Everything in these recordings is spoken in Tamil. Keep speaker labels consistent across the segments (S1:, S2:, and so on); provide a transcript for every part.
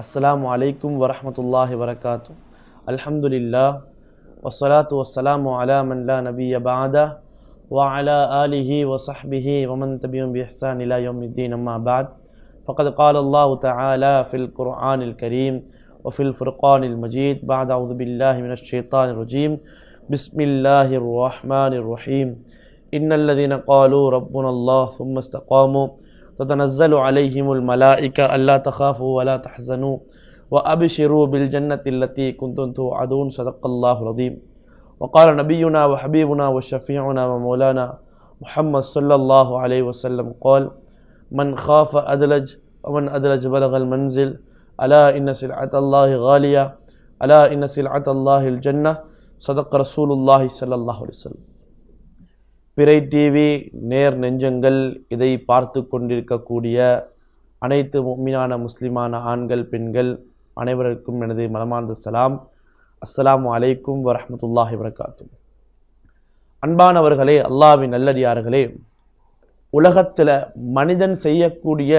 S1: السلام عليكم ورحمة الله وبركاته الحمد لله والصلاة والسلام على من لا نبي بعده وعلى آله وصحبه ومن تبعهم بإحسان إلى يوم الدين أما بعد فقد قال الله تعالى في القرآن الكريم وفي الفرقان المجيد بعد أعوذ بالله من الشيطان الرجيم بسم الله الرحمن الرحيم إن الذين قالوا ربنا الله ثم استقاموا تتنزل علیہم الملائکہ اللہ تخافوا ولا تحزنوا وابشروا بالجنت التي كنتم توعدون صدق اللہ العظیم وقال نبینا وحبیبنا وشفیعنا ومولانا محمد صلی اللہ علیہ وسلم قال من خاف ادلج ادلج بلغ المنزل الا ان سلعت اللہ غالیہ سلعت اللہ الجنہ صدق رسول اللہ صلی اللہ علیہ وسلم பிறை டிவி நேர் நெஞ்சங்கள் இதை பார்த்து கொண்டிருக்கக்கூடிய அனைத்து உண்மையான முஸ்லிமான ஆண்கள் பெண்கள் அனைவருக்கும் எனது மனமார்ந்த சலாம் அஸ்லாம் அலைக்கும் வரமத்துல்லாஹி வரகாத்தும் அன்பானவர்களே அல்லாவின் நல்லடியார்களே உலகத்தில் மனிதன் செய்யக்கூடிய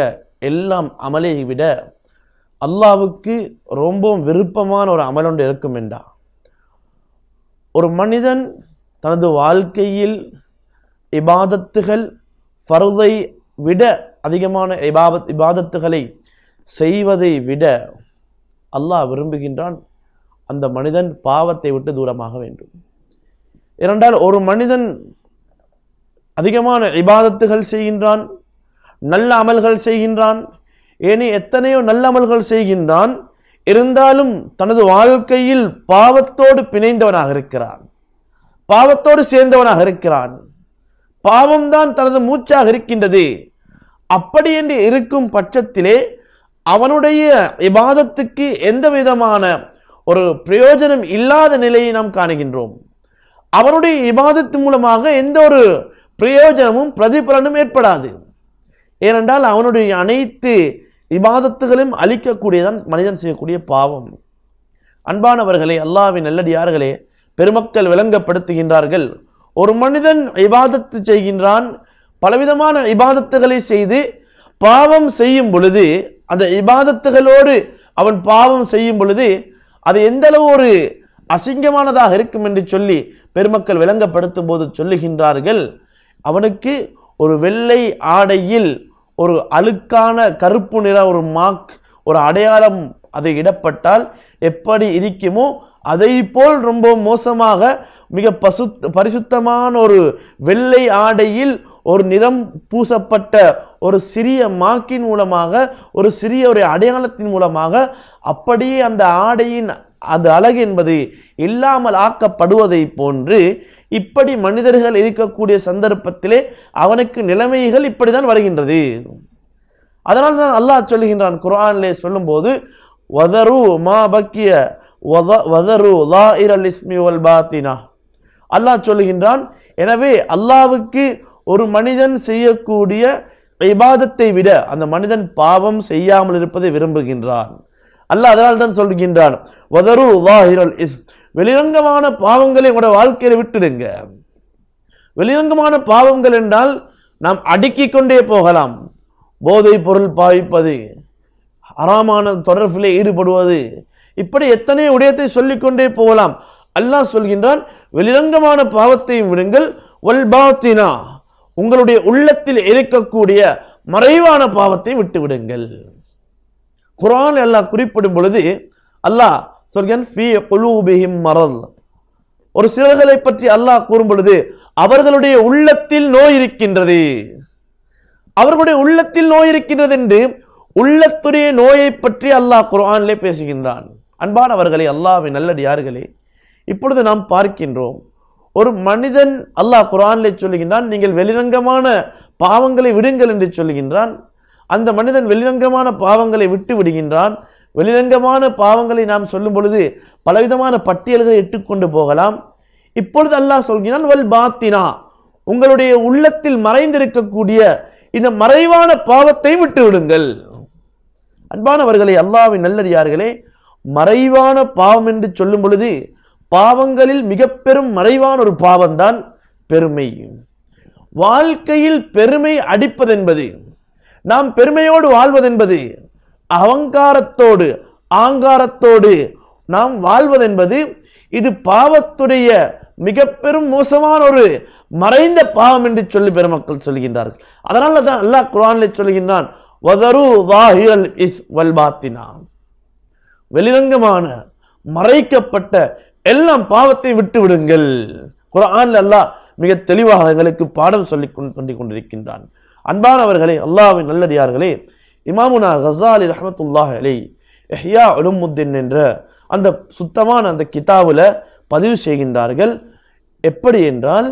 S1: எல்லாம் அமலை விட அல்லாவுக்கு ரொம்பவும் விருப்பமான ஒரு அமல் ஒன்று இருக்கும் என்றா ஒரு மனிதன் தனது வாழ்க்கையில் இபாதத்துகள் ஃபர்தை விட அதிகமான இபாபத் இபாதத்துகளை செய்வதை விட அல்லாஹ் விரும்புகின்றான் அந்த மனிதன் பாவத்தை விட்டு தூரமாக வேண்டும் இரண்டால் ஒரு மனிதன் அதிகமான இபாதத்துகள் செய்கின்றான் நல்ல அமல்கள் செய்கின்றான் ஏனி எத்தனையோ நல்ல அமல்கள் செய்கின்றான் இருந்தாலும் தனது வாழ்க்கையில் பாவத்தோடு பிணைந்தவனாக இருக்கிறான் பாவத்தோடு சேர்ந்தவனாக இருக்கிறான் பாவம்தான் தனது மூச்சாக இருக்கின்றது அப்படி என்று இருக்கும் பட்சத்திலே அவனுடைய விவாதத்துக்கு எந்த விதமான ஒரு பிரயோஜனம் இல்லாத நிலையை நாம் காணுகின்றோம் அவனுடைய விவாதத்தின் மூலமாக எந்த ஒரு பிரயோஜனமும் பிரதிபலனும் ஏற்படாது ஏனென்றால் அவனுடைய அனைத்து விவாதத்துகளையும் அழிக்கக்கூடியதான் மனிதன் செய்யக்கூடிய பாவம் அன்பானவர்களே அல்லாவின் நல்லடியார்களே பெருமக்கள் விளங்கப்படுத்துகின்றார்கள் ஒரு மனிதன் இபாதத்து செய்கின்றான் பலவிதமான இபாதத்துகளை செய்து பாவம் செய்யும் பொழுது அந்த இபாதத்துகளோடு அவன் பாவம் செய்யும் பொழுது அது எந்த அளவு ஒரு அசிங்கமானதாக இருக்கும் என்று சொல்லி பெருமக்கள் விளங்கப்படுத்தும் போது சொல்லுகின்றார்கள் அவனுக்கு ஒரு வெள்ளை ஆடையில் ஒரு அழுக்கான கருப்பு நிற ஒரு மார்க் ஒரு அடையாளம் அது இடப்பட்டால் எப்படி இருக்குமோ அதை போல் ரொம்ப மோசமாக மிக பசு பரிசுத்தமான ஒரு வெள்ளை ஆடையில் ஒரு நிறம் பூசப்பட்ட ஒரு சிறிய மாக்கின் மூலமாக ஒரு சிறிய ஒரு அடையாளத்தின் மூலமாக அப்படியே அந்த ஆடையின் அது அழகு என்பது இல்லாமல் ஆக்கப்படுவதை போன்று இப்படி மனிதர்கள் இருக்கக்கூடிய சந்தர்ப்பத்திலே அவனுக்கு நிலைமைகள் இப்படிதான் வருகின்றது அதனால் தான் அல்லாஹ் சொல்லுகின்றான் குரானிலே சொல்லும்போது வதரு மா பக்கிய வதரு லா இஸ்மி வல் பாத்தினா அல்லாஹ் சொல்லுகின்றான் எனவே அல்லாவுக்கு ஒரு மனிதன் செய்யக்கூடிய விவாதத்தை விட அந்த மனிதன் பாவம் செய்யாமல் இருப்பதை விரும்புகின்றான் அல்லாஹ் அதனால் தான் சொல்கின்றான் இஸ் வெளிரங்கமான பாவங்களை உங்களோட வாழ்க்கையில் விட்டுடுங்க வெளிரங்கமான பாவங்கள் என்றால் நாம் அடுக்கிக் கொண்டே போகலாம் போதைப் பொருள் பாவிப்பது அறாமான தொடர்பில் ஈடுபடுவது இப்படி எத்தனை உடையத்தை சொல்லிக்கொண்டே போகலாம் அல்லாஹ் சொல்கின்றான் வெளிரங்கமான பாவத்தையும் விடுங்கள் வல்பாத்தினா உங்களுடைய உள்ளத்தில் இருக்கக்கூடிய மறைவான பாவத்தை விட்டு விடுங்கள் குரான் எல்லாம் குறிப்பிடும் பொழுது அல்லாஹ் சொல்கிறன் மரல் ஒரு சிலர்களை பற்றி அல்லாஹ் கூறும் பொழுது அவர்களுடைய உள்ளத்தில் நோய் இருக்கின்றது அவர்களுடைய உள்ளத்தில் நோய் இருக்கின்றது என்று உள்ளத்துடைய நோயை பற்றி அல்லாஹ் குரானிலே பேசுகின்றான் அன்பானவர்களே அல்லாவின் நல்லடியார்களே இப்பொழுது நாம் பார்க்கின்றோம் ஒரு மனிதன் அல்லாஹ் குரானிலே சொல்லுகின்றான் நீங்கள் வெளிரங்கமான பாவங்களை விடுங்கள் என்று சொல்லுகின்றான் அந்த மனிதன் வெளிரங்கமான பாவங்களை விட்டு விடுகின்றான் வெளிரங்கமான பாவங்களை நாம் சொல்லும் பொழுது பலவிதமான பட்டியல்களை இட்டுக்கொண்டு போகலாம் இப்பொழுது அல்லாஹ் சொல்கிறான் வல் பாத்தினா உங்களுடைய உள்ளத்தில் மறைந்திருக்கக்கூடிய இந்த மறைவான பாவத்தை விட்டு விடுங்கள் அன்பானவர்களை அல்லாவின் நல்லடியார்களே மறைவான பாவம் என்று சொல்லும் பொழுது பாவங்களில் மிக பெரும் மறைவான ஒரு பாவம்தான் பெருமை வாழ்க்கையில் பெருமை அடிப்பதென்பது நாம் பெருமையோடு வாழ்வதென்பது அவங்காரத்தோடு ஆங்காரத்தோடு நாம் வாழ்வதென்பது இது பாவத்துடைய மிக பெரும் மோசமான ஒரு மறைந்த பாவம் என்று சொல்லி பெருமக்கள் சொல்கின்றார்கள் அதனால தான் அல்லாஹ் குரான்ல சொல்கின்றான் வெளிரங்கமான மறைக்கப்பட்ட எல்லாம் பாவத்தை விட்டு விடுங்கள் குரான் அல்லாஹ் மிக தெளிவாக எங்களுக்கு பாடம் சொல்லி கொண்டு கொண்டிருக்கின்றான் அன்பானவர்களே அல்லாவின் நல்லடியார்களே இமாமுனா ஹசாலி ரஹமத்துல்லாஹ் அலி எஹ்யா உலுமுத்தின் என்ற அந்த சுத்தமான அந்த கிதாவில் பதிவு செய்கின்றார்கள் எப்படி என்றால்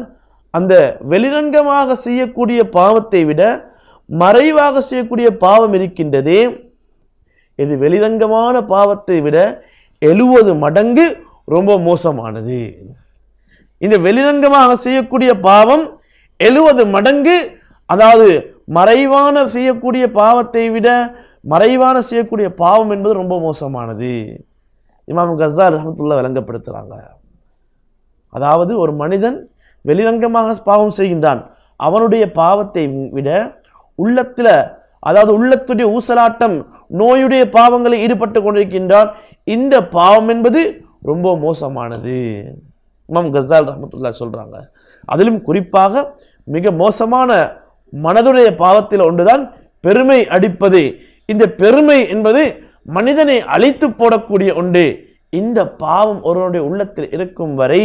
S1: அந்த வெளிரங்கமாக செய்யக்கூடிய பாவத்தை விட மறைவாக செய்யக்கூடிய பாவம் இருக்கின்றதே இது வெளிரங்கமான பாவத்தை விட எழுவது மடங்கு ரொம்ப மோசமானது இந்த வெளிரங்கமாக செய்யக்கூடிய பாவம் எழுபது மடங்கு அதாவது மறைவான செய்யக்கூடிய பாவத்தை விட மறைவான செய்யக்கூடிய பாவம் என்பது ரொம்ப மோசமானது இமாம் கசார் ரஹமத்துல்லா விளங்கப்படுத்துகிறாங்க அதாவது ஒரு மனிதன் வெளிரங்கமாக பாவம் செய்கின்றான் அவனுடைய பாவத்தை விட உள்ளத்தில் அதாவது உள்ளத்துடைய ஊசலாட்டம் நோயுடைய பாவங்களில் ஈடுபட்டு கொண்டிருக்கின்றான் இந்த பாவம் என்பது ரொம்ப மோசமானது இமாம் கசால் ரஹமத்துல்லா சொல்கிறாங்க அதிலும் குறிப்பாக மிக மோசமான மனதுடைய பாவத்தில் ஒன்றுதான் பெருமை அடிப்பது இந்த பெருமை என்பது மனிதனை அழித்து போடக்கூடிய ஒன்று இந்த பாவம் ஒருவனுடைய உள்ளத்தில் இருக்கும் வரை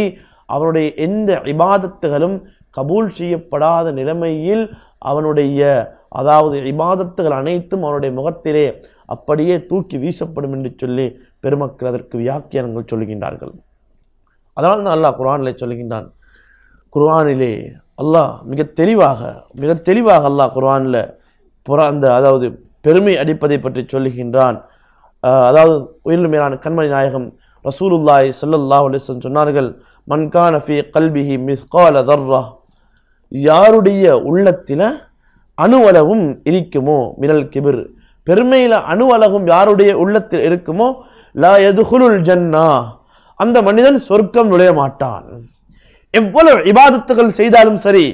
S1: அவனுடைய எந்த இபாதத்துகளும் கபூல் செய்யப்படாத நிலைமையில் அவனுடைய அதாவது இபாதத்துகள் அனைத்தும் அவனுடைய முகத்திலே அப்படியே தூக்கி வீசப்படும் என்று சொல்லி பெருமக்கள் அதற்கு வியாக்கியானங்கள் சொல்லுகின்றார்கள் அதனால் தான் அல்லாஹ் குர்ஆனிலே சொல்லுகின்றான் குர்ஆனிலே அல்லாஹ் மிக தெளிவாக மிக தெளிவாக அல்லாஹ் குர்ஆனில் புற அந்த அதாவது பெருமை அடிப்பதை பற்றி சொல்லுகின்றான் அதாவது உயிரில் மேலான கண்மணி நாயகம் ரசூலுல்லாய் சல்லல்லா அலிசன் சொன்னார்கள் மன்கான் ஃபி கல்பிஹி மிஸ்கால தர்ரா யாருடைய உள்ளத்தில் அணுவளவும் இருக்குமோ மினல் கிபிர் பெருமையில் அணுவலகும் யாருடைய உள்ளத்தில் இருக்குமோ லா எதுகுலுல் ஜன்னா அந்த மனிதன் சொர்க்கம் நுழைய மாட்டான் எவ்வளவு இபாதத்துகள் செய்தாலும் சரி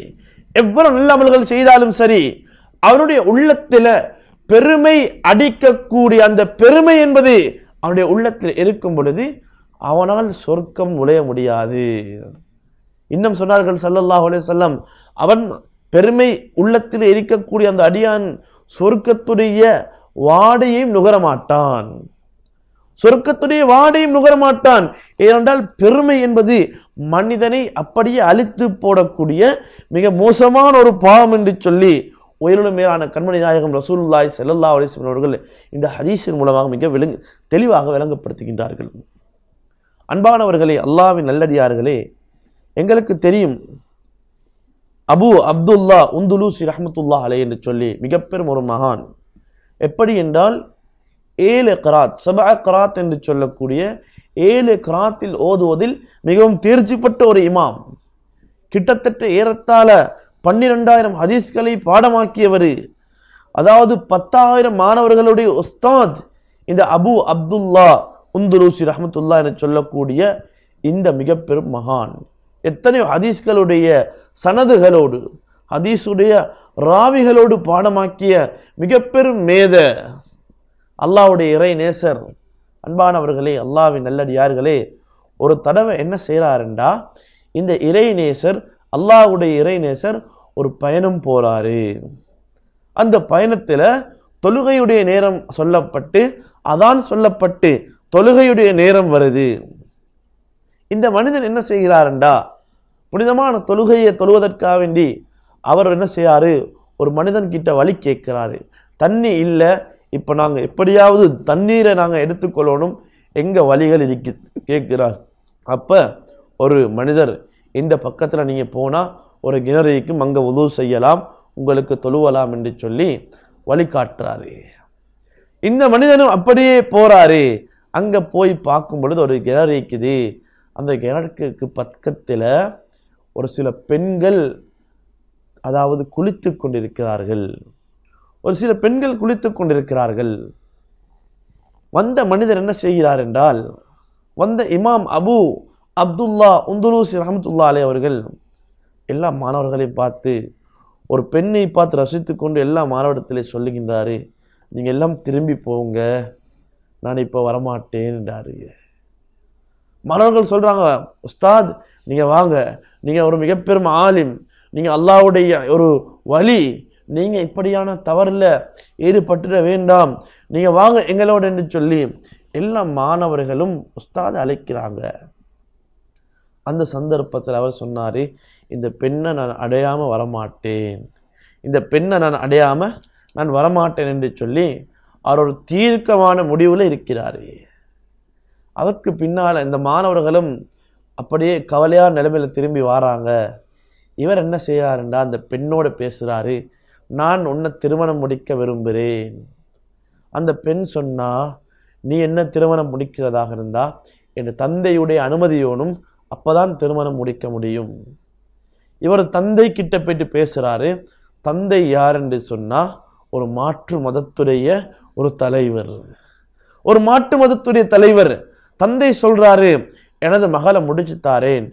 S1: எவ்வளவு நல்ல அமல்கள் செய்தாலும் சரி அவனுடைய உள்ளத்தில் பெருமை அடிக்கக்கூடிய அந்த பெருமை என்பது அவனுடைய உள்ளத்தில் இருக்கும் பொழுது அவனால் சொர்க்கம் நுழைய முடியாது இன்னும் சொன்னார்கள் சல்லல்லாஹ் செல்லம் அவன் பெருமை உள்ளத்தில் இருக்கக்கூடிய அந்த அடியான் சொர்க்கத்துடைய வாடையையும் நுகரமாட்டான் சொர்க்கத்துடைய வாடையும் நுகரமாட்டான் ஏனென்றால் பெருமை என்பது மனிதனை அப்படியே அழித்து போடக்கூடிய மிக மோசமான ஒரு பாவம் என்று சொல்லி உயிரிழந்த மேலான கண்மணி நாயகம் ரசூல்லாய் செல்லல்லா அலிஸ்மன் அவர்கள் இந்த ஹதீஸின் மூலமாக மிக விளங்கு தெளிவாக விளங்கப்படுத்துகின்றார்கள் அன்பானவர்களே அல்லாவின் நல்லடியார்களே எங்களுக்கு தெரியும் அபு அப்துல்லா உந்துலூசி ரஹமத்துல்லா அலே என்று சொல்லி மிகப்பெரும் ஒரு மகான் எப்படி என்றால் ஏழு கராத் சபா கராத் என்று சொல்லக்கூடிய ஏழு கராத்தில் ஓதுவதில் மிகவும் பெற்ற ஒரு இமாம் கிட்டத்தட்ட ஏறத்தாழ பன்னிரெண்டாயிரம் ஹதீஸ்களை பாடமாக்கியவர் அதாவது பத்தாயிரம் மாணவர்களுடைய உஸ்தாத் இந்த அபு அப்துல்லா உந்துலூசி ரஹமத்துல்லா என சொல்லக்கூடிய இந்த மிகப்பெரும் மகான் எத்தனையோ ஹதீஸ்களுடைய சனதுகளோடு ஹதீஸுடைய ராவிகளோடு பாடமாக்கிய மிகப்பெரும் மேத அல்லாவுடைய இறை நேசர் அன்பானவர்களே அல்லாவின் நல்லடியார்களே ஒரு தடவை என்ன செய்கிறாருண்டா இந்த இறை நேசர் அல்லாவுடைய இறை நேசர் ஒரு பயணம் போகிறாரு அந்த பயணத்தில் தொழுகையுடைய நேரம் சொல்லப்பட்டு அதான் சொல்லப்பட்டு தொழுகையுடைய நேரம் வருது இந்த மனிதன் என்ன செய்கிறாருண்டா புனிதமான தொழுகையை தொழுவதற்காக வேண்டி அவர் என்ன செய்யாரு ஒரு மனிதன் வழி கேட்கிறாரு தண்ணி இல்லை இப்போ நாங்கள் எப்படியாவது தண்ணீரை நாங்கள் எடுத்துக்கொள்ளணும் எங்கள் வழிகள் இருக்கு கேட்கிறார் அப்போ ஒரு மனிதர் இந்த பக்கத்தில் நீங்கள் போனால் ஒரு கிணறிக்கும் அங்கே உதவு செய்யலாம் உங்களுக்கு தொழுவலாம் என்று சொல்லி வழிகாட்டுறாரு இந்த மனிதனும் அப்படியே போகிறாரு அங்கே போய் பார்க்கும் பொழுது ஒரு கிணறு இருக்குது அந்த கிணறுக்கு பக்கத்தில் ஒரு சில பெண்கள் அதாவது குளித்து கொண்டிருக்கிறார்கள் ஒரு சில பெண்கள் குளித்து கொண்டிருக்கிறார்கள் வந்த மனிதர் என்ன செய்கிறார் என்றால் வந்த இமாம் அபு அப்துல்லா உந்துலூசி ரஹமத்துல்லா அலே அவர்கள் எல்லா மாணவர்களை பார்த்து ஒரு பெண்ணை பார்த்து ரசித்து கொண்டு எல்லா மாணவரிடத்திலே சொல்லுகின்றாரு நீங்கள் எல்லாம் திரும்பி போங்க நான் இப்போ என்றாரு மாணவர்கள் சொல்கிறாங்க உஸ்தாத் நீங்கள் வாங்க நீங்கள் ஒரு மிகப்பெரும் ஆலிம் நீங்கள் அல்லாவுடைய ஒரு வழி நீங்கள் இப்படியான தவறில் ஈடுபட்டுட வேண்டாம் நீங்கள் வாங்க எங்களோட என்று சொல்லி எல்லா மாணவர்களும் உஸ்தாது அழைக்கிறாங்க அந்த சந்தர்ப்பத்தில் அவர் சொன்னார் இந்த பெண்ணை நான் அடையாமல் வரமாட்டேன் இந்த பெண்ணை நான் அடையாமல் நான் வரமாட்டேன் என்று சொல்லி அவர் ஒரு தீர்க்கமான முடிவில் இருக்கிறார் அதற்கு பின்னால் இந்த மாணவர்களும் அப்படியே கவலையான நிலைமையில் திரும்பி வராங்க இவர் என்ன செய்யாருண்டா அந்த பெண்ணோட பேசுகிறாரு நான் உன்னை திருமணம் முடிக்க விரும்புகிறேன் அந்த பெண் சொன்னா நீ என்ன திருமணம் முடிக்கிறதாக இருந்தா என் தந்தையுடைய அனுமதியோனும் அப்போதான் திருமணம் முடிக்க முடியும் இவர் தந்தை கிட்ட போயிட்டு பேசுறாரு தந்தை யார் என்று சொன்னா ஒரு மாற்று மதத்துடைய ஒரு தலைவர் ஒரு மாற்று மதத்துடைய தலைவர் தந்தை சொல்றாரு எனது மகளை முடிச்சு தாரேன்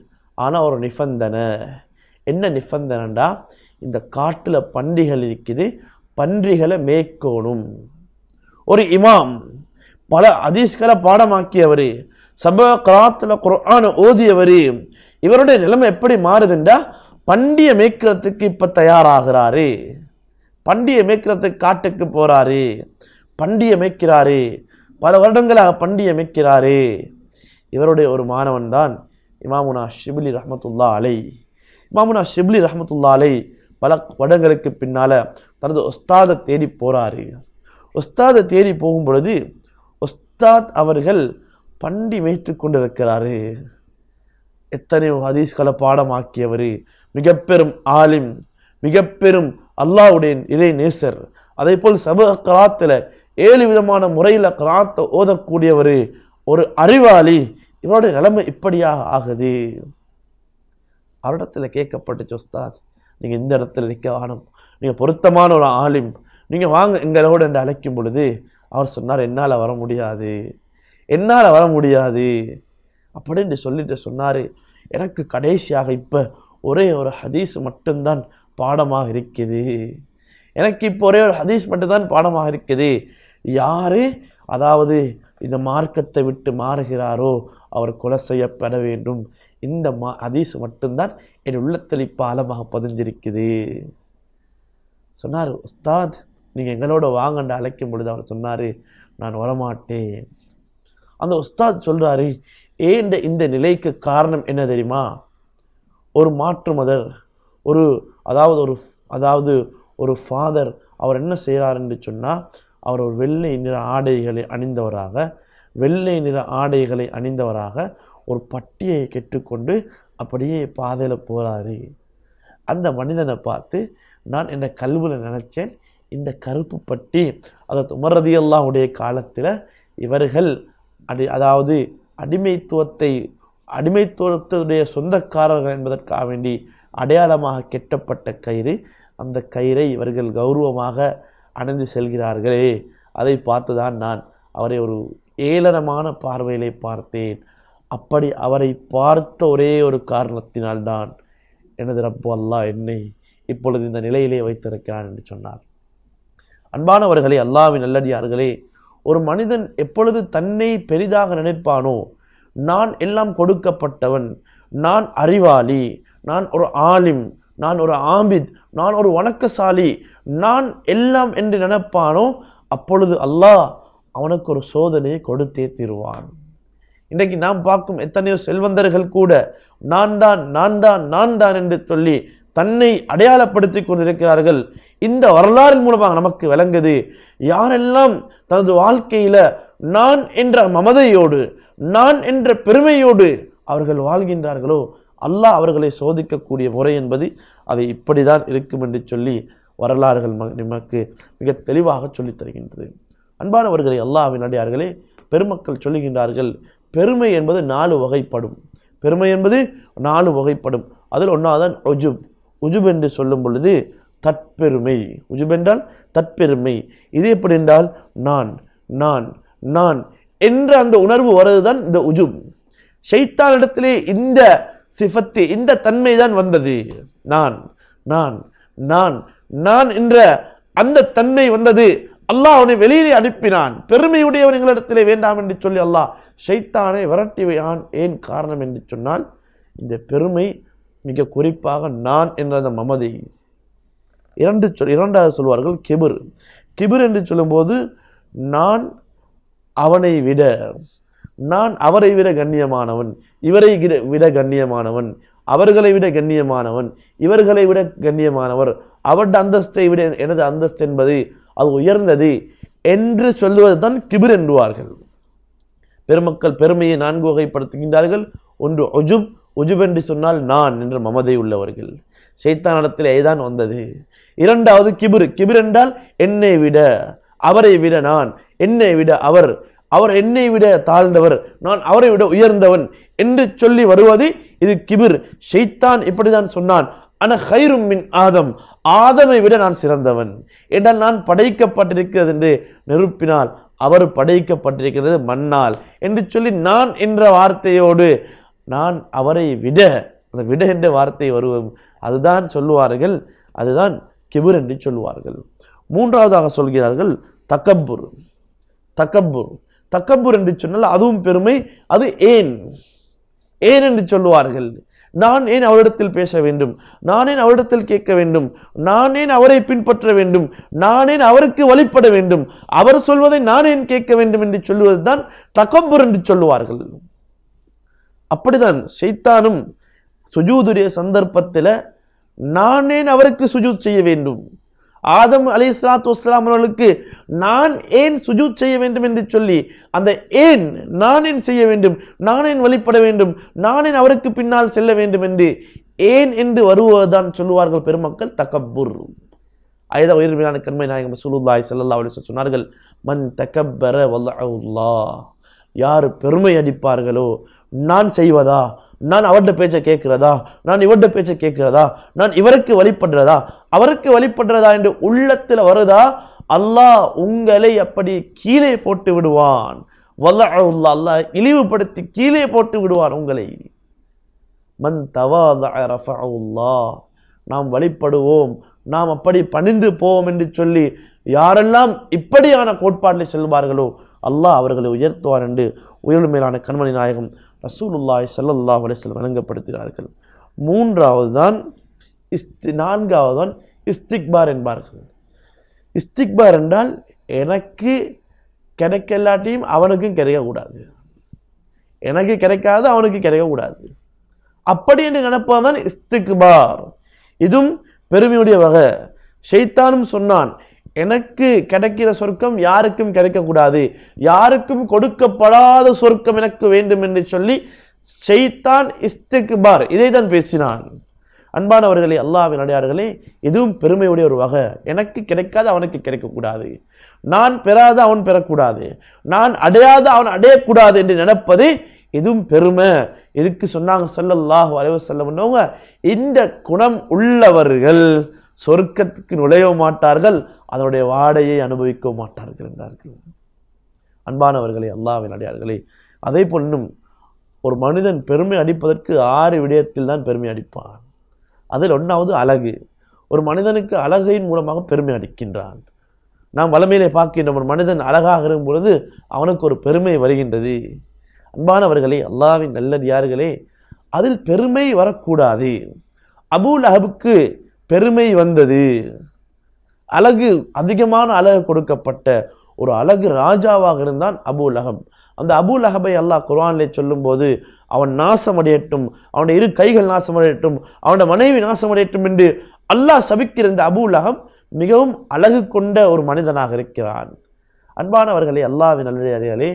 S1: ஆனால் ஒரு நிபந்தனை என்ன நிபந்தனைண்டா இந்த காட்டில் பன்றிகள் இருக்குது பன்றிகளை மேய்க்கணும் ஒரு இமாம் பல அதீஸ்களை பாடமாக்கியவர் சப கலாத்தில் குரான ஓதியவர் இவருடைய நிலைமை எப்படி மாறுதுண்டா பண்டியை மேய்க்கிறதுக்கு இப்போ தயாராகிறாரு பண்டியை மேய்க்கிறதுக்கு காட்டுக்கு போகிறாரு பண்டியை மேய்க்கிறாரு பல வருடங்களாக பண்டியை மேய்க்கிறாரு இவருடைய ஒரு மாணவன் தான் இமாமுனா ஷிபிலி ரஹமத்துல்லா அலை இமாமுனா ஷிபிலி ரஹமத்துல்லா அலை பல வருடங்களுக்கு பின்னால் தனது ஒஸ்தாதை தேடி போகிறாரு ஒஸ்தாதை தேடி போகும் பொழுது ஒஸ்தாத் அவர்கள் பண்டி வைத்து கொண்டிருக்கிறாரு எத்தனையோ ஹதீஸ்களை பாடமாக்கியவர் மிக பெரும் ஆலிம் மிக பெரும் அல்லாவுடைய இறை நேசர் அதே போல் சபகராத்தில் ஏழு விதமான முறையில் கிராத்தை ஓதக்கூடியவர் ஒரு அறிவாளி இவருடைய நிலைமை இப்படியாக ஆகுது அவரிடத்தில் கேட்கப்பட்டுச்சு ஒஸ்தாத் நீங்கள் இந்த இடத்துல நிற்க வேணும் நீங்கள் பொருத்தமான ஒரு ஆலிம் நீங்கள் வாங்க எங்களோடு என்று அழைக்கும் பொழுது அவர் சொன்னார் என்னால் வர முடியாது என்னால் வர முடியாது அப்படின்னு சொல்லிட்டு சொன்னார் எனக்கு கடைசியாக இப்போ ஒரே ஒரு ஹதீஸ் மட்டும்தான் பாடமாக இருக்குது எனக்கு இப்போ ஒரே ஒரு ஹதீஸ் மட்டும்தான் பாடமாக இருக்குது யார் அதாவது இந்த மார்க்கத்தை விட்டு மாறுகிறாரோ அவர் கொலை செய்யப்பட வேண்டும் இந்த மா அதீஸ் மட்டும்தான் என் உள்ளத்தில் இப்போ ஆழமாக பதிஞ்சிருக்குது சொன்னார் உஸ்தாத் நீங்கள் எங்களோட வாங்கண்ட அழைக்கும் பொழுது அவர் சொன்னார் நான் வரமாட்டேன் அந்த உஸ்தாத் சொல்கிறாரு ஏன் இந்த நிலைக்கு காரணம் என்ன தெரியுமா ஒரு மாற்று மதர் ஒரு அதாவது ஒரு அதாவது ஒரு ஃபாதர் அவர் என்ன செய்கிறாருன்னு சொன்னால் அவர் ஒரு வெள்ளை நிற ஆடைகளை அணிந்தவராக வெள்ளை நிற ஆடைகளை அணிந்தவராக ஒரு பட்டியை கெட்டுக்கொண்டு அப்படியே பாதையில் போகிறாரு அந்த மனிதனை பார்த்து நான் என்னை கல்வியில் நினச்சேன் இந்த கருப்பு பட்டி அதை உடைய காலத்தில் இவர்கள் அடி அதாவது அடிமைத்துவத்தை அடிமைத்துவத்துடைய சொந்தக்காரர்கள் என்பதற்காக வேண்டி அடையாளமாக கெட்டப்பட்ட கயிறு அந்த கயிறை இவர்கள் கௌரவமாக அடைந்து செல்கிறார்களே அதை பார்த்துதான் நான் அவரை ஒரு ஏளனமான பார்வையிலே பார்த்தேன் அப்படி அவரை பார்த்த ஒரே ஒரு காரணத்தினால்தான் எனது ரப்பு அல்லாஹ் என்னை இப்பொழுது இந்த நிலையிலே வைத்திருக்கிறான் என்று சொன்னார் அன்பானவர்களே அல்லாவின் நல்லடியார்களே ஒரு மனிதன் எப்பொழுது தன்னை பெரிதாக நினைப்பானோ நான் எல்லாம் கொடுக்கப்பட்டவன் நான் அறிவாளி நான் ஒரு ஆலிம் நான் ஒரு ஆபித் நான் ஒரு வணக்கசாலி நான் எல்லாம் என்று நினைப்பானோ அப்பொழுது அல்லாஹ் அவனுக்கு ஒரு சோதனையை கொடுத்தே தீருவான் இன்றைக்கு நாம் பார்க்கும் எத்தனையோ செல்வந்தர்கள் கூட நான் தான் நான் தான் நான் தான் என்று சொல்லி தன்னை அடையாளப்படுத்தி கொண்டிருக்கிறார்கள் இந்த வரலாறின் மூலமாக நமக்கு விளங்குது யாரெல்லாம் தனது வாழ்க்கையில நான் என்ற மமதையோடு நான் என்ற பெருமையோடு அவர்கள் வாழ்கின்றார்களோ அல்லாஹ் அவர்களை சோதிக்கக்கூடிய முறை என்பது அது இப்படி தான் இருக்கும் என்று சொல்லி வரலாறுகள் நமக்கு மிக தெளிவாக சொல்லித் தருகின்றது அன்பானவர்களை அல்லாஹின் அடையார்களே பெருமக்கள் சொல்லுகின்றார்கள் பெருமை என்பது நாலு வகைப்படும் பெருமை என்பது நாலு வகைப்படும் அதில் ஒன்றாதான் உஜுப் உஜுப் என்று சொல்லும் பொழுது தற்பெருமை உஜுப் என்றால் தற்பெருமை இது எப்படி என்றால் நான் நான் நான் என்ற அந்த உணர்வு வர்றது தான் இந்த உஜுப் செய்தாளிடத்திலே இந்த சிஃபத்து இந்த தன்மை தான் வந்தது நான் நான் நான் நான் என்ற அந்த தன்மை வந்தது அல்லாஹ் அவனை வெளியிலே அனுப்பினான் பெருமையுடையவன் எங்களிடத்திலே வேண்டாம் என்று சொல்லி அல்லாஹ் சைத்தானை விரட்டிவையான் ஏன் காரணம் என்று சொன்னால் இந்த பெருமை மிக குறிப்பாக நான் என்ற அந்த மமதை இரண்டு சொல் இரண்டாவது சொல்வார்கள் கிபிர் கிபிர் என்று சொல்லும்போது நான் அவனை விட நான் அவரை விட கண்ணியமானவன் இவரை விட கண்ணியமானவன் அவர்களை விட கண்ணியமானவன் இவர்களை விட கண்ணியமானவர் அவரது அந்தஸ்தை விட எனது அந்தஸ்து என்பது அது உயர்ந்தது என்று சொல்லுவது தான் கிபிர் என்றுவார்கள் பெருமக்கள் பெருமையை நான்கு வகைப்படுத்துகின்றார்கள் ஒன்று ஒஜுப் உஜுப் என்று சொன்னால் நான் என்ற மமதை உள்ளவர்கள் சைத்தானிடத்தில் ஏதான் வந்தது இரண்டாவது கிபிர் கிபிர் என்றால் என்னை விட அவரை விட நான் என்னை விட அவர் அவர் என்னை விட தாழ்ந்தவர் நான் அவரை விட உயர்ந்தவன் என்று சொல்லி வருவது இது கிபிர் ஷெய்தான் இப்படிதான் சொன்னான் ஆனால் ஹைரும் மின் ஆதம் ஆதமை விட நான் சிறந்தவன் என்றால் நான் படைக்கப்பட்டிருக்கிறது என்று நிரூப்பினால் அவர் படைக்கப்பட்டிருக்கிறது மண்ணால் என்று சொல்லி நான் என்ற வார்த்தையோடு நான் அவரை விட அந்த விட என்ற வார்த்தை வருவோம் அதுதான் சொல்லுவார்கள் அதுதான் கிபிர் என்று சொல்லுவார்கள் மூன்றாவதாக சொல்கிறார்கள் தக்கப்பூர் தக்கப்பூர் தக்கம்பூர் என்று சொன்னால் அதுவும் பெருமை அது ஏன் ஏன் என்று சொல்லுவார்கள் நான் ஏன் அவரிடத்தில் பேச வேண்டும் நான் ஏன் அவரிடத்தில் கேட்க வேண்டும் நான் ஏன் அவரை பின்பற்ற வேண்டும் நான் ஏன் அவருக்கு வழிபட வேண்டும் அவர் சொல்வதை நான் ஏன் கேட்க வேண்டும் என்று சொல்லுவதுதான் தக்கம்பூர் என்று சொல்லுவார்கள் அப்படிதான் சைத்தானும் சுஜூதுரிய சந்தர்ப்பத்தில் நான் ஏன் அவருக்கு சுஜூத் செய்ய வேண்டும் ஆதம் அலி இஸ்லாத்து வஸ்லாம் அவர்களுக்கு நான் ஏன் சுஜூத் செய்ய வேண்டும் என்று சொல்லி அந்த ஏன் நான் ஏன் செய்ய வேண்டும் நான் ஏன் வழிபட வேண்டும் நான் ஏன் அவருக்கு பின்னால் செல்ல வேண்டும் என்று ஏன் என்று வருவதுதான் சொல்லுவார்கள் பெருமக்கள் தகப்பூர் ஐதா உயிர்மையான கண்மை நாயகம் சுலுல்லாய் சல்லா அலி சொன்னார்கள் மன் தகப்பர வல்லா யார் பெருமை அடிப்பார்களோ நான் செய்வதா நான் அவர்கிட்ட பேச்சை கேட்கிறதா நான் இவர்கிட்ட பேச்சை கேட்கிறதா நான் இவருக்கு வழிபடுறதா அவருக்கு வழிபடுறதா என்று உள்ளத்தில் வருதா அல்லாஹ் உங்களை அப்படி கீழே போட்டு விடுவான் வல்லா அல்லாஹ் இழிவுபடுத்தி கீழே போட்டு விடுவான் உங்களை மன் தவாதா நாம் வழிபடுவோம் நாம் அப்படி பணிந்து போவோம் என்று சொல்லி யாரெல்லாம் இப்படியான கோட்பாட்டில் செல்வார்களோ அல்லாஹ் அவர்களை உயர்த்துவார் என்று உயர்வு மேலான கண்மணி நாயகம் ரசூலுல்லாய் சல்லல்லாஹ் அலிஸ்லம் வழங்கப்படுத்தினார்கள் மூன்றாவது தான் இஸ்த் நான்காவது தான் இஸ்திக்பார் என்பார்கள் இஸ்திக்பார் என்றால் எனக்கு கிடைக்க இல்லாட்டியும் அவனுக்கும் கிடைக்கக்கூடாது எனக்கு கிடைக்காது அவனுக்கு கிடைக்கக்கூடாது அப்படி என்று நினைப்பதுதான் இஸ்திக்பார் இதுவும் பெருமையுடைய வகை ஷெய்தானும் சொன்னான் எனக்கு கிடைக்கிற சொர்க்கம் யாருக்கும் கிடைக்கக்கூடாது யாருக்கும் கொடுக்கப்படாத சொர்க்கம் எனக்கு வேண்டும் என்று சொல்லி செய்தான் இஸ்திக்பார் இதை தான் பேசினான் அன்பானவர்களே அல்லாவின் அடையார்களே எதுவும் பெருமையுடைய ஒரு வகை எனக்கு கிடைக்காது அவனுக்கு கிடைக்கக்கூடாது நான் பெறாத அவன் பெறக்கூடாது நான் அடையாத அவன் அடையக்கூடாது என்று நினைப்பது எதுவும் பெருமை எதுக்கு சொன்னாங்க சொல்லல்லாஹ் வரைவு செல்லவங்க இந்த குணம் உள்ளவர்கள் சொர்க்கத்துக்கு நுழைய மாட்டார்கள் அதனுடைய வாடையை அனுபவிக்க மாட்டார்கள் என்றார்கள் அன்பானவர்களே அல்லாவின் அடியார்களே அதே போல் இன்னும் ஒரு மனிதன் பெருமை அடிப்பதற்கு ஆறு விடயத்தில் தான் பெருமை அடிப்பான் அதில் ஒன்றாவது அழகு ஒரு மனிதனுக்கு அழகையின் மூலமாக பெருமை அடிக்கின்றான் நாம் வளமையிலே பார்க்கின்ற ஒரு மனிதன் அழகாக இருக்கும் பொழுது அவனுக்கு ஒரு பெருமை வருகின்றது அன்பானவர்களே அல்லாவின் நல்லடியார்களே அதில் பெருமை வரக்கூடாது அபுல் அஹபுக்கு பெருமை வந்தது அழகு அதிகமான அழகு கொடுக்கப்பட்ட ஒரு அழகு ராஜாவாக இருந்தான் அபு லஹப் அந்த அபு லஹபை அல்லாஹ் குர்ஆனிலே சொல்லும்போது அவன் நாசமடையட்டும் அவனுடைய இரு கைகள் நாசமடையட்டும் அவனுடைய மனைவி நாசமடையட்டும் என்று அல்லாஹ் சபிக்கிருந்த அபு லஹப் மிகவும் அழகு கொண்ட ஒரு மனிதனாக இருக்கிறான் அன்பானவர்களே அல்லாவின் நல்லடியார்களே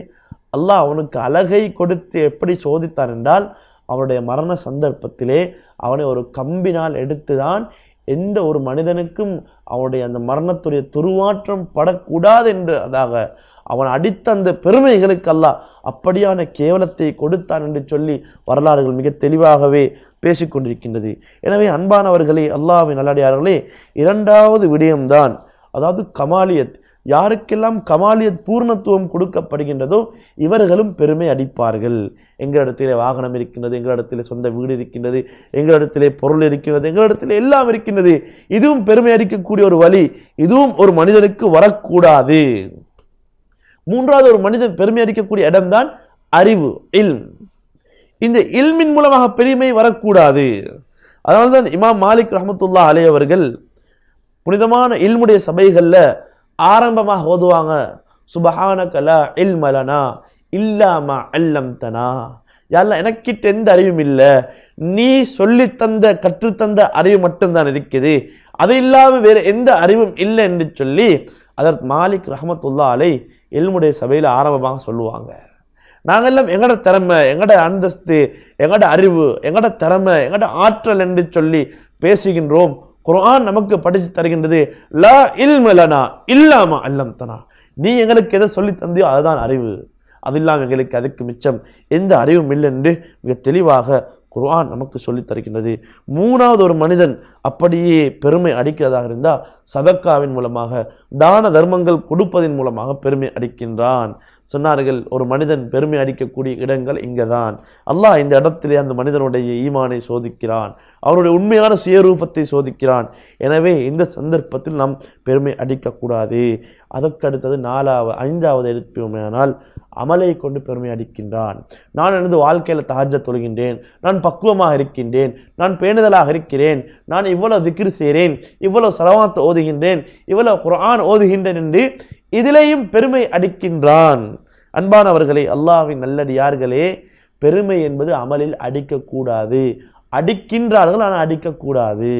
S1: அல்லாஹ் அவனுக்கு அழகை கொடுத்து எப்படி சோதித்தான் என்றால் அவனுடைய மரண சந்தர்ப்பத்திலே அவனை ஒரு கம்பினால் எடுத்துதான் எந்த ஒரு மனிதனுக்கும் அவனுடைய அந்த மரணத்துடைய துருமாற்றம் படக்கூடாது என்று அதாக அவன் அடித்த அந்த பெருமைகளுக்கு அல்ல அப்படியான கேவலத்தை கொடுத்தான் என்று சொல்லி வரலாறுகள் மிக தெளிவாகவே பேசிக்கொண்டிருக்கின்றது எனவே அன்பானவர்களே அல்லாவின் நல்லடியார்களே இரண்டாவது விடயம்தான் அதாவது கமாலியத் யாருக்கெல்லாம் கமாலியத் பூர்ணத்துவம் கொடுக்கப்படுகின்றதோ இவர்களும் பெருமை அடிப்பார்கள் எங்களிடத்திலே வாகனம் இருக்கின்றது எங்களிடத்திலே சொந்த வீடு இருக்கின்றது எங்களிடத்திலே பொருள் இருக்கின்றது எங்களிடத்திலே எல்லாம் இருக்கின்றது இதுவும் பெருமை அடிக்கக்கூடிய ஒரு வழி இதுவும் ஒரு மனிதனுக்கு வரக்கூடாது மூன்றாவது ஒரு மனிதன் பெருமை அடிக்கக்கூடிய இடம்தான் அறிவு இல் இந்த இல்மின் மூலமாக பெருமை வரக்கூடாது அதனால்தான் இமாம் மாலிக் ரஹமத்துல்லா அலே அவர்கள் புனிதமான இல்முடைய சபைகளில் ஆரம்பமாக ஓதுவாங்க சுபஹானகலா இல்மலனா இல்லாமா அல்லம்தனா யாரெல்லாம் எனக்கிட்ட எந்த அறிவும் இல்லை நீ சொல்லி தந்த கற்றுத்தந்த அறிவு மட்டும்தான் இருக்குது அது இல்லாமல் வேறு எந்த அறிவும் இல்லை என்று சொல்லி அதற்கு மாலிக் ரஹமத்துல்லா அலை எல்முடைய சபையில் ஆரம்பமாக சொல்லுவாங்க நாங்கள் எல்லாம் எங்கட திறமை எங்கட அந்தஸ்து எங்கட அறிவு எங்கட திறமை எங்கட ஆற்றல் என்று சொல்லி பேசுகின்றோம் குரான் நமக்கு படித்து தருகின்றது ல இல்மலனா இல்லாம அல்லம்தனா நீ எங்களுக்கு எதை சொல்லி தந்தியோ அதுதான் அறிவு அது இல்லாமல் எங்களுக்கு அதுக்கு மிச்சம் எந்த அறிவும் இல்லை என்று மிக தெளிவாக குர்ஆன் நமக்கு சொல்லித் தருகின்றது மூணாவது ஒரு மனிதன் அப்படியே பெருமை அடிக்கிறதாக இருந்தால் சதக்காவின் மூலமாக தான தர்மங்கள் கொடுப்பதன் மூலமாக பெருமை அடிக்கின்றான் சொன்னார்கள் ஒரு மனிதன் பெருமை அடிக்கக்கூடிய இடங்கள் இங்கே தான் அல்லாஹ் இந்த இடத்திலே அந்த மனிதனுடைய ஈமானை சோதிக்கிறான் அவருடைய உண்மையான சுயரூபத்தை சோதிக்கிறான் எனவே இந்த சந்தர்ப்பத்தில் நாம் பெருமை அடிக்கக்கூடாது அதற்கடுத்தது நாலாவது ஐந்தாவது எடுப்போமேயானால் அமலை கொண்டு பெருமை அடிக்கின்றான் நான் எனது வாழ்க்கையில் தாஜ தொழுகின்றேன் நான் பக்குவமாக இருக்கின்றேன் நான் பேணுதலாக இருக்கிறேன் நான் இவ்வளோ திக்ரு செய்கிறேன் இவ்வளோ செலவாத்து ஓதுகின்றேன் இவ்வளோ குரான் ஓதுகின்றேன் என்று இதிலேயும் பெருமை அடிக்கின்றான் அன்பானவர்களே அல்லாவின் நல்லடியார்களே பெருமை என்பது அமலில் அடிக்கக்கூடாது அடிக்கின்றார்கள் ஆனால் அடிக்கக்கூடாது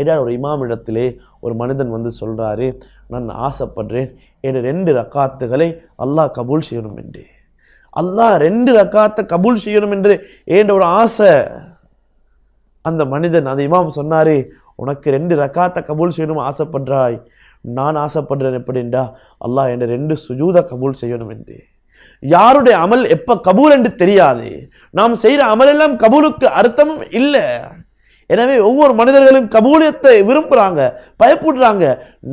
S1: ஏடா ஒரு இமாமிடத்திலே ஒரு மனிதன் வந்து சொல்கிறாரு நான் ஆசைப்படுறேன் என் ரெண்டு ரக்காத்துகளை அல்லாஹ் கபூல் செய்யணும் என்று அல்லாஹ் ரெண்டு ரக்காத்தை கபூல் செய்யணும் என்று ஏன்ற ஒரு ஆசை அந்த மனிதன் அந்த இமாம் சொன்னாரே உனக்கு ரெண்டு ரக்காத்தை கபூல் செய்யணும் ஆசைப்படுறாய் நான் ஆசைப்படுறேன் எப்படின்டா அல்லாஹ் என்னை ரெண்டு சுஜூதை கபூல் செய்யணும் என்று யாருடைய அமல் எப்போ கபூல் என்று தெரியாது நாம் செய்கிற அமலெல்லாம் கபூலுக்கு அர்த்தமும் இல்லை எனவே ஒவ்வொரு மனிதர்களும் கபூலியத்தை விரும்புகிறாங்க பயப்படுறாங்க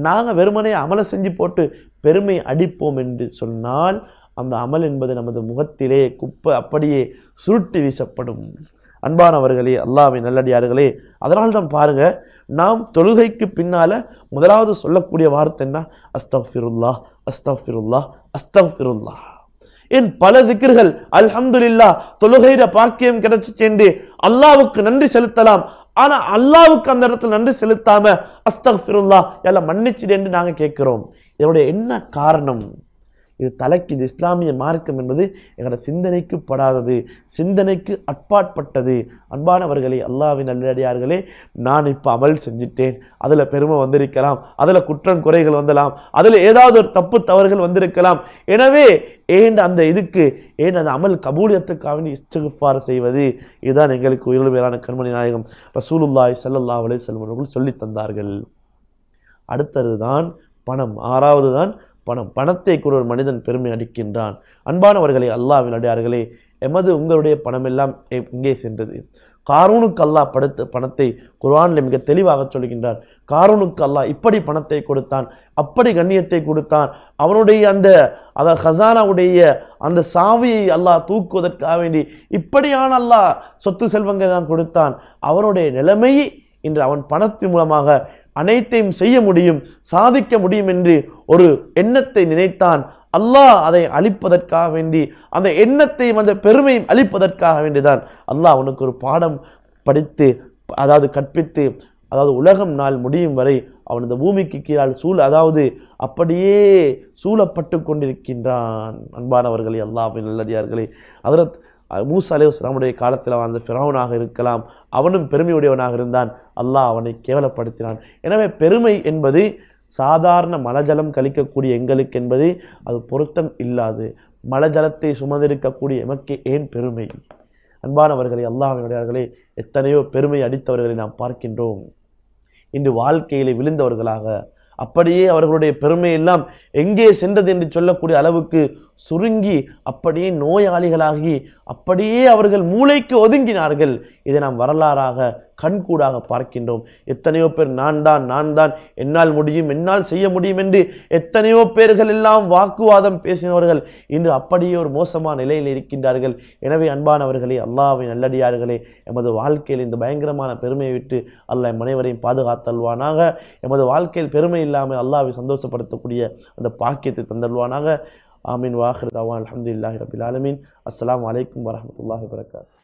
S1: நாங்கள் வெறுமனே அமலை செஞ்சு போட்டு பெருமை அடிப்போம் என்று சொன்னால் அந்த அமல் என்பது நமது முகத்திலே குப்பை அப்படியே சுருட்டி வீசப்படும் அன்பானவர்களே அல்லாவின் நல்லடியார்களே அதனால் தான் பாருங்கள் நாம் தொழுகைக்கு பின்னால் முதலாவது சொல்லக்கூடிய வார்த்தை என்ன அஸ்தஃபிருல்லா அஸ்தஃபிருல்லா அஸ்தஃபிருல்லா என் பல திக்கர்கள் அல்ஹம்துல்லா தொழுகையிட பாக்கியம் சென்று அல்லாவுக்கு நன்றி செலுத்தலாம் ஆனா அல்லாவுக்கு அந்த இடத்துல நன்றி செலுத்தாம அஸ்தக் ஃபிருல்லா எல்லாம் மன்னிச்சிடு என்று நாங்க கேட்கிறோம் இதனுடைய என்ன காரணம் இது தலைக்கு இது இஸ்லாமிய மார்க்கம் என்பது எங்களோட சிந்தனைக்கு படாதது சிந்தனைக்கு அட்பாட்பட்டது அன்பானவர்களே அல்லாவின் நல்லடியார்களே நான் இப்போ அமல் செஞ்சிட்டேன் அதில் பெருமை வந்திருக்கலாம் அதில் குற்றம் குறைகள் வந்தலாம் அதில் ஏதாவது ஒரு தப்பு தவறுகள் வந்திருக்கலாம் எனவே ஏன் அந்த இதுக்கு ஏன் அந்த அமல் கபூலியத்துக்காக இஸ்தகுஃபார் செய்வது இதுதான் எங்களுக்கு உயிர் மேலான கண்மணி நாயகம் ரசூலுல்லாய் சல்லல்லா அலே செல்வர்கள் சொல்லி தந்தார்கள் அடுத்தது தான் பணம் ஆறாவது தான் பணம் பணத்தை கூட ஒரு மனிதன் பெருமை அடிக்கின்றான் அன்பானவர்களை அல்லாஹ் அடையார்களே எமது உங்களுடைய பணமெல்லாம் இங்கே சென்றது காரூனுக்கு அல்லாஹ் படுத்த பணத்தை குர்ஆனில் மிக தெளிவாக சொல்கின்றார் காரூனுக்கு அல்லாஹ் இப்படி பணத்தை கொடுத்தான் அப்படி கண்ணியத்தை கொடுத்தான் அவனுடைய அந்த அத ஹசானாவுடைய அந்த சாவியை அல்லாஹ் தூக்குவதற்காக வேண்டி இப்படியான அல்லாஹ் சொத்து செல்வங்கள் நான் கொடுத்தான் அவனுடைய நிலைமையை இன்று அவன் பணத்தின் மூலமாக அனைத்தையும் செய்ய முடியும் சாதிக்க முடியும் என்று ஒரு எண்ணத்தை நினைத்தான் அல்லாஹ் அதை அழிப்பதற்காக வேண்டி அந்த எண்ணத்தையும் அந்த பெருமையும் அழிப்பதற்காக வேண்டிதான் அல்லாஹ் அவனுக்கு ஒரு பாடம் படித்து அதாவது கற்பித்து அதாவது உலகம் நாள் முடியும் வரை அவன் இந்த பூமிக்கு கீழால் சூழ் அதாவது அப்படியே சூழப்பட்டு கொண்டிருக்கின்றான் அன்பானவர்களே அல்லாஹின் நல்லடியார்களே அதரத் மூசா அலே காலத்தில் வாழ்ந்த ஃபிரௌனாக இருக்கலாம் அவனும் பெருமையுடையவனாக இருந்தான் அல்லாஹ் அவனை கேவலப்படுத்தினான் எனவே பெருமை என்பது சாதாரண மலஜலம் கழிக்கக்கூடிய எங்களுக்கு என்பது அது பொருத்தம் இல்லாது மலஜலத்தை சுமந்திருக்கக்கூடிய எமக்கு ஏன் பெருமை அன்பானவர்களை அல்லாஹினுடையார்களே எத்தனையோ பெருமை அடித்தவர்களை நாம் பார்க்கின்றோம் இன்று வாழ்க்கையிலே விழுந்தவர்களாக அப்படியே அவர்களுடைய பெருமையெல்லாம் எங்கே சென்றது என்று சொல்லக்கூடிய அளவுக்கு சுருங்கி அப்படியே நோயாளிகளாகி அப்படியே அவர்கள் மூளைக்கு ஒதுங்கினார்கள் இதை நாம் வரலாறாக கண்கூடாக பார்க்கின்றோம் எத்தனையோ பேர் நான் தான் நான் தான் என்னால் முடியும் என்னால் செய்ய முடியும் என்று எத்தனையோ பேர்கள் எல்லாம் வாக்குவாதம் பேசினவர்கள் இன்று அப்படியே ஒரு மோசமான நிலையில் இருக்கின்றார்கள் எனவே அன்பானவர்களே அல்லாவின் நல்லடியார்களே எமது வாழ்க்கையில் இந்த பயங்கரமான பெருமையை விட்டு அல்ல அனைவரையும் பாதுகாத்தல்வானாக எமது வாழ்க்கையில் பெருமை இல்லாமல் அல்லாவை சந்தோஷப்படுத்தக்கூடிய அந்த பாக்கியத்தை தந்தல்வானாக آمين وآخر دعوان الحمد لله رب العالمين السلام عليكم ورحمة الله وبركاته